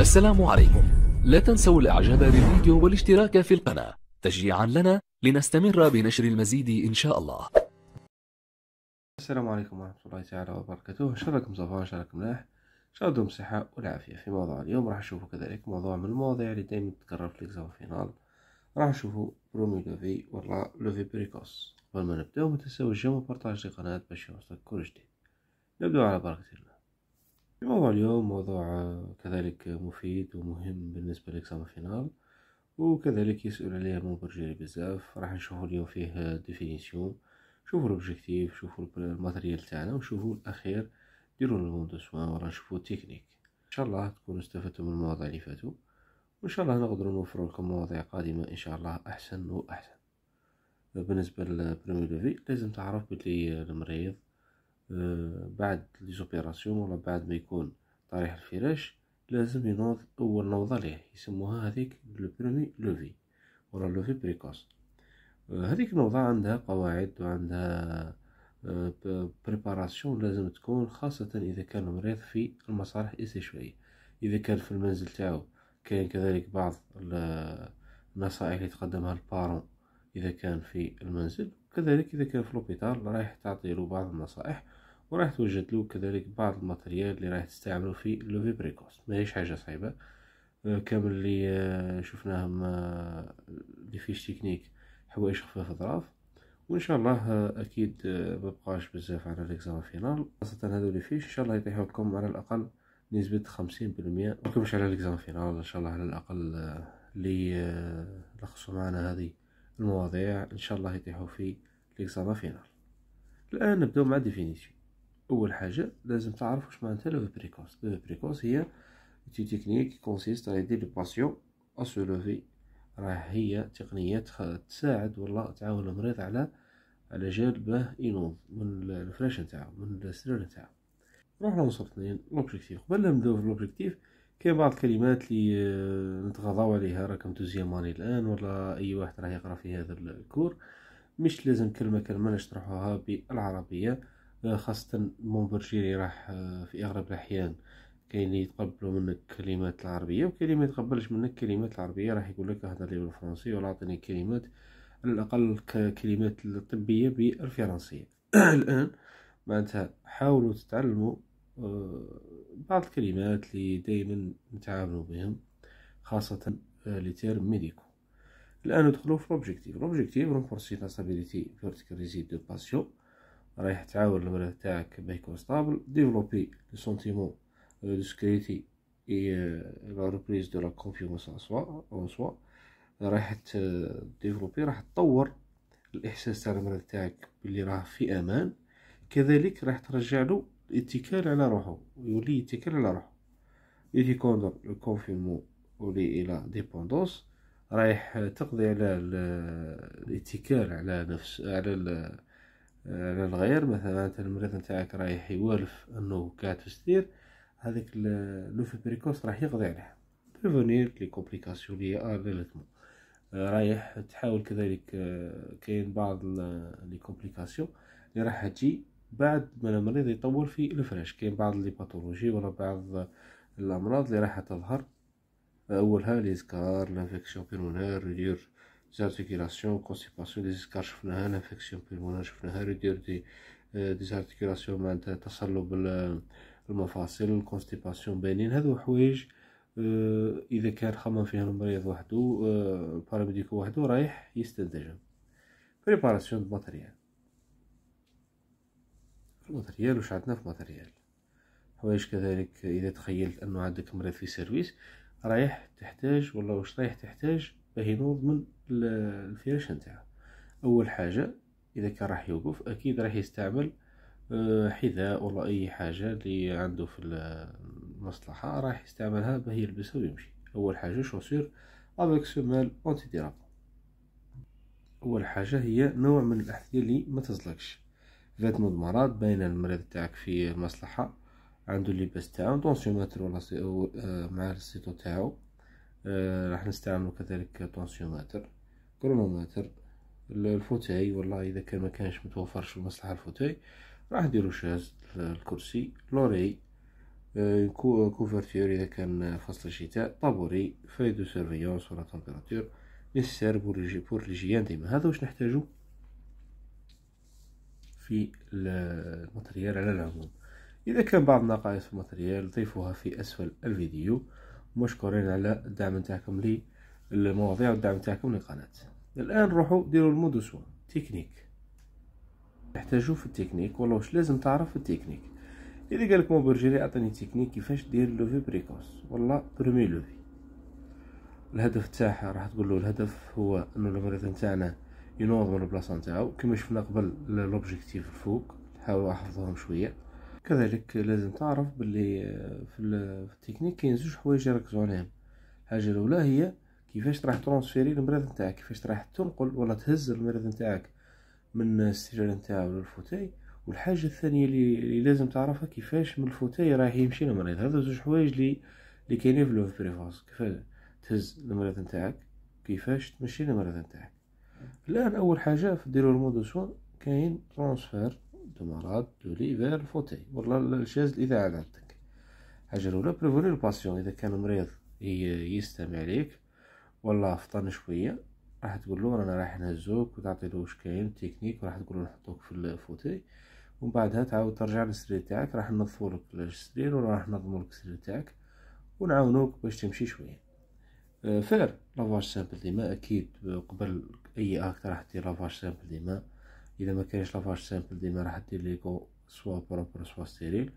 السلام عليكم لا تنسوا الاعجاب بالفيديو والاشتراك في القناة تشجيعا لنا لنستمر بنشر المزيد ان شاء الله السلام عليكم ورحمة الله تعالى وبركاته ان شاء الله لكم صفاء ان شاء الله ملاح ان شاء الله الصحة والعافية في موضوع اليوم راح نشوفوا كذلك موضوع من المواضيع اللي دائما تتكرر في الاكزام فينال راح نشوفوا برومي لوفي ولا لوفي بريكوس قبل ما نبداو ما تنساوش الجيم وبارطاج القناة باش يوصلك كل جديد نبداو على بركة الله الموضوع اليوم موضوع آه، كذلك مفيد ومهم بالنسبة لإكزام فينال وكذلك يسأل عليه مو برجالي بزاف راح نشوفو اليوم فيه ديفينيسيون شوفوا الأوبجيكتيف شوفوا الماتريال تاعنا وشوفوا الأخير ديروا المون دو سوان ورا نشوفوا التكنيك إن شاء الله تكونوا استفدتوا من المواضيع اللي فاتوا وإن شاء الله نقدر نوفر لكم مواضيع قادمة إن شاء الله أحسن وأحسن بالنسبة للبريمي لوفي لازم تعرف بلي المريض آه، بعد لي زوبيراسيون ولا بعد ما يكون طريح الفراش لازم ينوض اول نوضه ليه يسموها هذيك لو برومي لوفي ولا لوفي بريكوس آه، هذيك النوضه عندها قواعد وعندها آه، بريباراسيون لازم تكون خاصة إذا كان المريض في المصالح شويه إذا كان في المنزل تاعو كاين كذلك بعض النصائح اللي تقدمها البارون إذا كان في المنزل كذلك إذا كان في لوبيتال رايح تعطيله بعض النصائح وراح توجد له كذلك بعض الماتريال اللي راح تستعملو في لوفي بريكوس ماهيش حاجه صعيبه آه، كامل اللي آه، شفناهم آه، اللي فيش تكنيك حوايج خفاف اطراف وان شاء الله اكيد مبقاش بزاف على ليكزام فينال خاصه هذو اللي فيش ان شاء الله يطيحوا لكم على الاقل نسبه خمسين بالمية تكونش على ليكزام فينال ان شاء الله على الاقل اللي لخصوا معنا هذه المواضيع ان شاء الله يطيحوا في ليكزام فينال الان نبداو مع ديفينيسيون اول حاجه لازم تعرف واش معناتها لو بريكوس لو بريكوس هي تي تكنيك كونسيست على يدير الباسيون اسو لوفي راه هي تقنيه تساعد ولا تعاون المريض على على جلبه باه ينوض من الفراش نتاعو من السرير نتاعو نروح لوصل اثنين لوبجيكتيف قبل لا نبداو في لوبجيكتيف كاين بعض الكلمات لي آه، نتغاضاو عليها راكم دوزيام اني الان ولا اي واحد راه يقرا في هذا الكور مش لازم كلمه كلمه نشرحوها بالعربيه آه، خاصة مونبرجيري راح آه، في أغلب الأحيان كاين اللي يتقبلوا منك كلمات العربية وكاين اللي ميتقبلش منك كلمات العربية راح يقول لك هضر لي بالفرنسية ولا أعطيني كلمات على الأقل كلمات الطبية بالفرنسية الآن معناتها حاولوا تتعلموا آه، بعض الكلمات اللي دايما نتعاملوا بهم خاصة لي تيرم ميديكو الآن ندخلوا في لوبجيكتيف لوبجيكتيف رونفورسي لا ستابيليتي فيرتيكال ريزيد دو باسيون رايح تعاون المريض تاعك باه يكون ستابل ديفلوبي لو سونتيمون دو سكريتي اي لا ريبريز دو لا كونفيونس ان سوا اون سوا رايح ديفلوبي راح تطور الاحساس تاع المريض تاعك بلي راه في امان كذلك راح ترجع له الاتكال على روحه يولي يتكل على روحه يجي كوندر لو كونفينمون ولي الى ديبوندونس رايح تقضي على الاتكال على نفس على على آه، الغير مثلا انت المريض نتاعك رايح يوالف انه كات في السرير هذاك لوفي بريكوس راح يقضي عليه بريفونير لي كومبليكاسيون لي ارليتمون رايح تحاول كذلك آه، كاين بعض لي كومبليكاسيون اللي راح تجي بعد ما المريض يطول في الفراش كاين بعض لي باثولوجي ولا بعض الامراض اللي راح تظهر آه، اولها سكار لانفكسيون بيرونير ريدير ديزارتيكولاسيون كونستيباسيون ديزيسكار شفناها انفكسيون بيلمونار شفناها ريدير دي ديزارتيكولاسيون معناتها تصلب المفاصل كونستيباسيون بينين هذو حوايج اذا كان خمم فيها المريض وحدو باراميديكو وحدو رايح يستنتجهم بريباراسيون دو ماتريال الماتريال واش عندنا في ماتريال حوايج كذلك اذا تخيلت انه عندك مريض في سيرفيس رايح تحتاج ولا واش رايح تحتاج باه ينوض من الفراش تاعو اول حاجه اذا كان راح يوقف اكيد راح يستعمل آه، حذاء ولا اي حاجه اللي عنده في المصلحه راح يستعملها باه يلبسها ويمشي اول حاجه شوسير افيك سومال اونتي ديرابون اول حاجه هي نوع من الاحذيه اللي ما تزلقش فات المرض بين المريض تاعك في المصلحه عنده اللباس تاعو طونسيومتر ولا آه، مع السيتو تاعو آه، راح نستعملو كذلك طونسيومتر كرونومتر الفوتاي والله اذا كان ما كانش متوفرش في المصلحه الفوتاي راح نديرو شاز الكرسي لوري آه، كوفرتير اذا كان فصل الشتاء طابوري فاي دو سيرفيونس ولا تمبيراتور نيسير بور لي بور لي ديما هذا واش نحتاجو في الماتريال على العموم اذا كان بعض النقائص في الماتريال ضيفوها في اسفل الفيديو مشكورين على الدعم نتاعكم لي المواضيع والدعم تاعكم للقناة الان روحوا ديروا المود سوا تكنيك تحتاجوا في التكنيك ولا واش لازم تعرف في التكنيك اذا قال لك برجيري اعطيني تكنيك كيفاش دير لوفي بريكوس والله برومي لوفي الهدف تاعها راح تقول له الهدف هو انه المريض نتاعنا ينوض من البلاصه نتاعو كما شفنا قبل لوبجيكتيف الفوق حاولوا احفظهم شويه كذلك لازم تعرف باللي آه، في التكنيك كاين زوج حوايج يركزوا عليهم الحاجه الاولى هي كيفاش راح ترونسفيري المريض نتاعك كيفاش راح تنقل ولا تهز المريض نتاعك من السرير نتاعو للفوتاي والحاجه الثانيه اللي لازم تعرفها كيفاش من الفوتاي راح يمشي المريض هذا زوج حوايج لي لي كاينين في لوف كيفاش تهز المريض نتاعك كيفاش تمشي المريض نتاعك الان اول حاجه في ديرو دو سوان كاين ترونسفير دو مراد دو لي فوتاي ولا الشاز الاذاعه عندك حاجه الاولى لو الباسيون اذا كان مريض يستمع ليك والله فطن شويه راح تقول له رانا رايح نهزوك وتعطي له واش كاين تكنيك وراح تقول له نحطوك في الفوتي ومن بعدها تعاود ترجع للسرير تاعك راح ننظفوا لك السرير وراح راح لك السرير تاعك ونعاونوك باش تمشي شويه أه، فير لافاج سامبل ديما اكيد قبل اي اكت راح دير لافاج سامبل ديما اذا ما كانش لافاج سامبل ديما راح دير ليكو سوا بروبر سوا ستيريل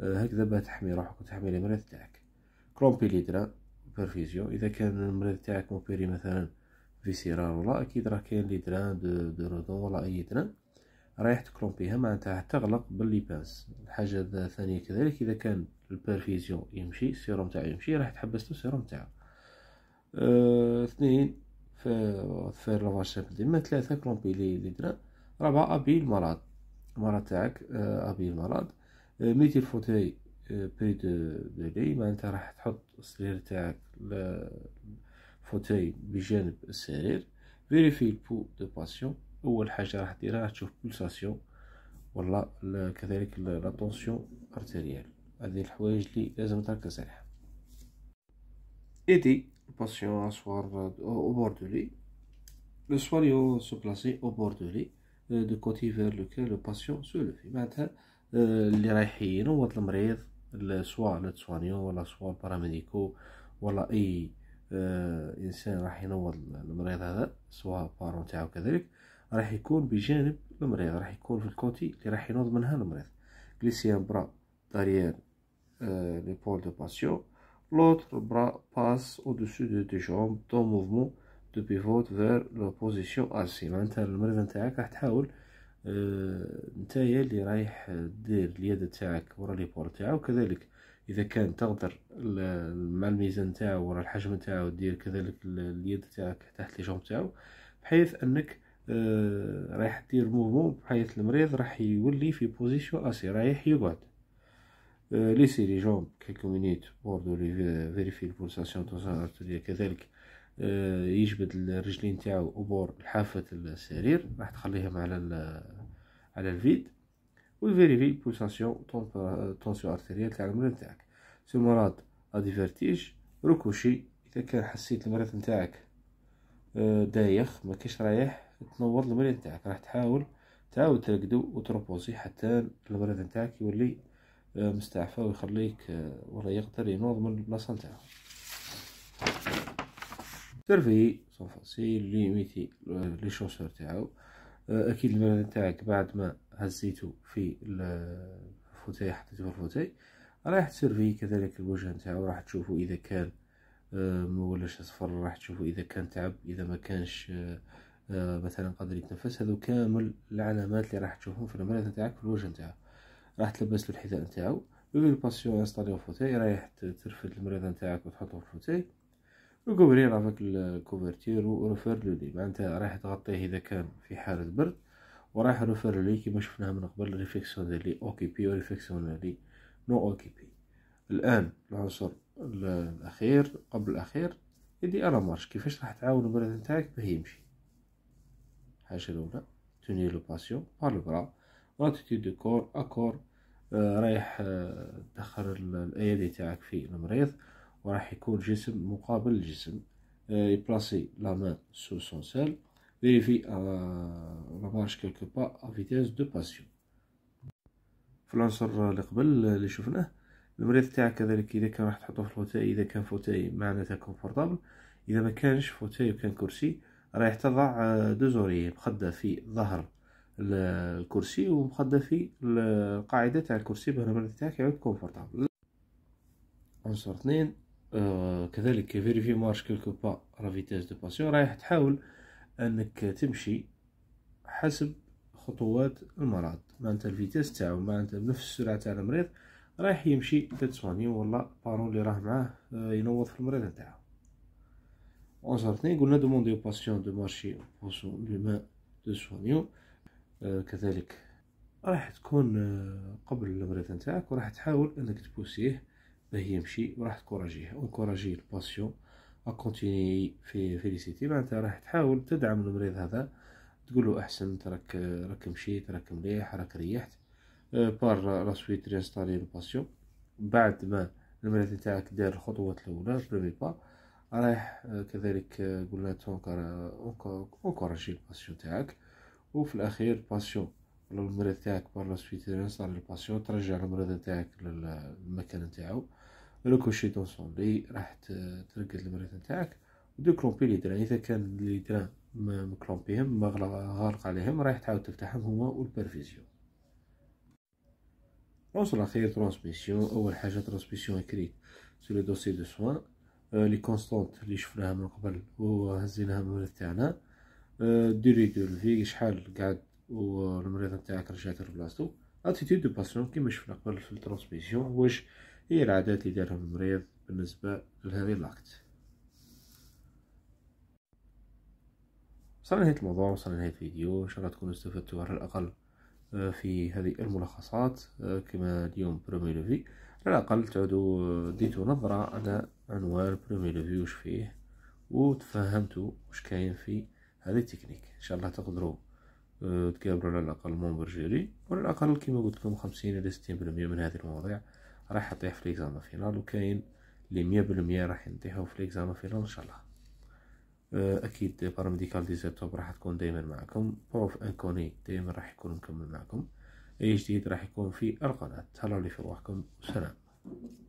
أه، هكذا باه تحمي روحك وتحمي المريض تاعك كرومبي ليدرا بالفيزيو اذا كان المريض تاعك موبيري مثلا فيسيرال ولا اكيد راه كاين لي دران دو, دو رودون ولا اي دران رايح تكرومبيها معناتها حتى تغلق باللي بانس الحاجه الثانيه كذلك اذا كان البرفيزيون يمشي السيروم تاعو يمشي راح تحبس له السيروم تاعو أه اثنين فير لافاشين ديما ثلاثه كرومبي لي لي دران رابعه ابي المرض المرض تاعك آه، ابي المرض آه، ميتي الفوتاي بي دو لي معناتها راح تحط السرير تاعك فوتاي بجانب السرير فيريفي البو دو باسيون اول حاجه راح ديرها راح تشوف بولساسيون ولا كذلك لا طونسيون ارتيريال هذه الحوايج اللي لازم تركز عليها ايدي الباسيون اسوار او بور دو لي لو سواليون سو بلاسي او بور دو لي دو كوتي فير لوكال لو باسيون سو لوفي معناتها اللي رايح ينوض المريض سواء لتسوانيون ولا سواء باراميديكو ولا اي آه انسان راح ينوض المريض هذا سواء بارون تاعو كذلك راح يكون بجانب المريض راح يكون في الكوتي اللي راح ينوض منها المريض كليسيان برا داريير آه لي بول دو باسيون l'autre برا باس au-dessus دو دي جون دو موفمون دو بيفوت فير لو بوزيسيون اسي معناتها المريض نتاعك راح تحاول آه، نتايا اللي رايح آه، دير اليد تاعك ورا لي بور تاعو كذلك اذا كان تقدر مع الميزان تاعو ورا الحجم تاعو دير كذلك اليد تاعك تحت لي جون تاعو بحيث انك آه، رايح دير موفمون بحيث المريض راح يولي في بوزيسيون اسي رايح يقعد ليسي لي جون كيلكو مينيت بوردو لي فيريفي البولساسيون تاع الارتريا كذلك يجبد الرجلين تاعو أبور الحافة السرير راح تخليهم على على الفيد وتفيريفي بولساسيون طونسيون ارتيريال تاع المريض نتاعك سو ادي فيرتيج ركوشي اذا كان حسيت المريض نتاعك آه، دايخ ما كاش رايح تنور المريض نتاعك راح تحاول تعاود ترقدو وتروبوزي حتى المريض نتاعك يولي آه، مستعفى ويخليك آه، ولا يقدر ينوض من البلاصه نتاعو ترفيهي سون فاسيل ليميتي لي شوسور تاعو اكيد الملل تاعك بعد ما هزيته في الفوتاي حطيته في الفوتاي راح تسيرفي كذلك الوجه نتاعو راح تشوفوا اذا كان آه، مولش اصفر راح تشوفوا اذا كان تعب اذا ما كانش آه، آه، مثلا قادر يتنفس هذو كامل العلامات اللي راح تشوفهم في المريض نتاعك في الوجه نتاعو راح تلبس له الحذاء نتاعو لو الباسيون انستاليو فوتاي رايح ترفد المريض نتاعك وتحطو في الفوتاي وكوفري لافاك الكوفرتير ورفر لولي معناتها راح تغطيه اذا كان في حالة برد وراح رفر لي كيما شفناها من قبل ريفيكسيون لي اوكيبي وريفليكسيون لي نو اوكيبي الان العنصر الاخير قبل الاخير يدي انا مارش كيفاش راح تعاون البرد نتاعك باه يمشي حاجه الاولى توني لو باسيون بار لو برا لاتيتود دو كور اكور آه رايح آه تدخل الايادي تاعك في المريض وراح يكون جسم مقابل الجسم آه، يبلاسي لا مان سو سون سيل فيريفي لا مارش كيلكو با ا فيتيز دو باسيون في العنصر اللي قبل آه، اللي شفناه المريض تاعك كذلك اذا كان راح تحطو في الفوتاي اذا كان فوتاي معناتها كونفورتابل اذا ما كانش فوتاي وكان كرسي راح تضع دو زوري مخدة في ظهر الكرسي ومخدة في القاعدة تاع الكرسي باه المريض تاعك يعود كونفورتابل عنصر اثنين آه، كذلك فيريفي مارش كيلكو با لا دو باسيون رايح تحاول انك تمشي حسب خطوات المرض معناتها الفيتاس تاعو معناتها بنفس السرعه تاع المريض رايح يمشي تتسوانيو ولا بارون اللي راه معاه آه، ينوض في المريض تاعو عنصر اثنين قلنا دوموندي او باسيون دو مارشي بوسون ما دو سوانيو كذلك راح تكون آه، قبل المريض نتاعك وراح تحاول انك تبوسيه باه يمشي وراح تكوراجيه اونكوراجي الباسيون كونتيني في فيليسيتي معناتها راح تحاول تدعم المريض هذا تقول له احسن راك راك مشيت راك مليح راك ريحت بار لا سويت رينستالي الباسيون بعد ما المريض نتاعك دار الخطوات الاولى بريمي با رايح uh, كذلك uh, قلنا تونكر اونكوراجي الباسيون تاعك وفي الاخير الباسيون لو المريض تاعك بار سويت تنصر للباسيون ترجع المريض تاعك للمكان تاعو لو كوشي طونسومبلي راح ترقد المريض تاعك ودو كلومبي لي دران اذا كان لي دران مكلومبيهم غالق عليهم رايح تعاود تفتحهم هما والبرفيزيون نوصل الاخير ترانسميسيون اول حاجه ترانسميسيون اكريت سو لي دوسي دو سوان لي كونستونت لي شفناها من قبل وهزيناها من تاعنا ديري دو الفي شحال قعد والمريض نتاعك رجعت لبلاصتو اتيتود دو باسيون كيما شفنا قبل في الترانسميسيون واش هي العادات اللي دارهم المريض بالنسبه لهذه لاكت وصلنا لنهايه الموضوع وصلنا لنهايه الفيديو ان شاء الله تكونوا استفدتوا على الاقل في هذه الملخصات كما اليوم برومي لوفي على الاقل تعودوا ديتوا نظره على عنوان برومي لوفي وش فيه وتفهمتوا وش كاين في هذه التكنيك ان شاء الله تقدروا تكابروا على الاقل مونبر جيري وعلى الاقل كما قلت لكم خمسين الى ستين بالمية من هذه المواضيع راح تطيح في ليكزام فينال وكاين لي مية بالمية راح نطيحو في ليكزام فينال ان شاء الله أه، اكيد باراميديكال ديزيرتوب راح تكون دائما معكم بروف انكوني دائما راح يكون مكمل معكم اي جديد راح يكون في القناه تهلاو لي في روحكم سلام